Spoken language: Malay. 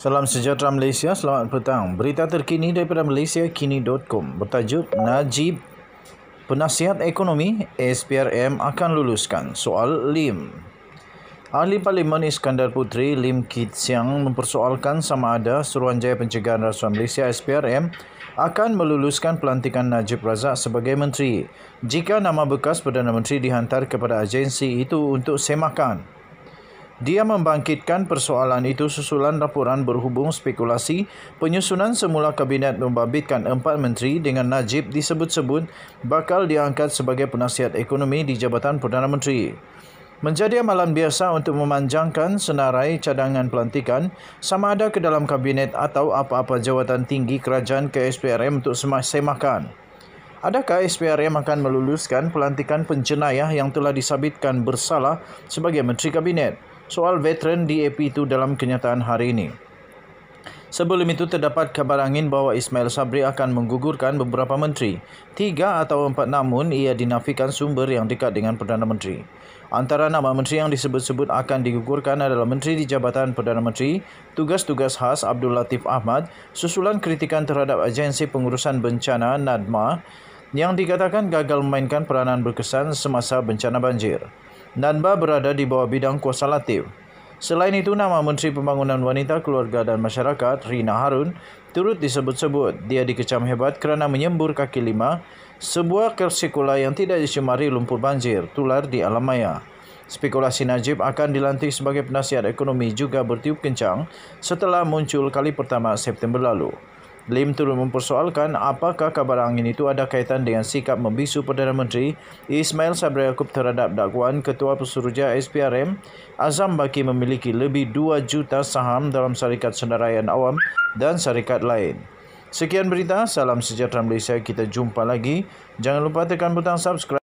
Salam sejahtera Malaysia, selamat petang. Berita terkini daripada malaysiakini.com bertajuk Najib Penasihat Ekonomi SPRM akan luluskan soal LIM. Ahli Parlimen Iskandar Putri Lim Kit Siang mempersoalkan sama ada Suruhanjaya Pencegahan Rasuah Malaysia SPRM akan meluluskan pelantikan Najib Razak sebagai menteri jika nama bekas Perdana Menteri dihantar kepada agensi itu untuk semakan. Dia membangkitkan persoalan itu susulan laporan berhubung spekulasi penyusunan semula kabinet membabitkan empat menteri dengan Najib disebut-sebut bakal diangkat sebagai penasihat ekonomi di Jabatan Perdana Menteri. Menjadi amalan biasa untuk memanjangkan senarai cadangan pelantikan sama ada ke dalam kabinet atau apa-apa jawatan tinggi kerajaan ke SPRM untuk semakan. Adakah SPRM akan meluluskan pelantikan penjenayah yang telah disabitkan bersalah sebagai Menteri Kabinet? soal veteran di AP itu dalam kenyataan hari ini. Sebelum itu terdapat kabar angin bahawa Ismail Sabri akan menggugurkan beberapa menteri. Tiga atau empat namun ia dinafikan sumber yang dekat dengan Perdana Menteri. Antara nama menteri yang disebut-sebut akan digugurkan adalah menteri di Jabatan Perdana Menteri, tugas-tugas khas Abdul Latif Ahmad, susulan kritikan terhadap agensi pengurusan bencana NADMA yang dikatakan gagal memainkan peranan berkesan semasa bencana banjir. Nanba berada di bawah bidang kuasa Latif. Selain itu, nama Menteri Pembangunan Wanita, Keluarga dan Masyarakat, Rina Harun, turut disebut-sebut. Dia dikecam hebat kerana menyembur kaki lima, sebuah kersikula yang tidak disemari lumpur banjir, tular di alam maya. Spekulasi Najib akan dilantik sebagai penasihat ekonomi juga bertiup kencang setelah muncul kali pertama September lalu. Lim turut mempersoalkan apakah kabar angin itu ada kaitan dengan sikap membisu Perdana Menteri Ismail Sabri Yaakob terhadap dakwaan Ketua Pesuruja SPRM Azam Baki memiliki lebih 2 juta saham dalam syarikat senaraian awam dan syarikat lain. Sekian berita, salam sejahtera Malaysia, kita jumpa lagi. Jangan lupa tekan butang subscribe.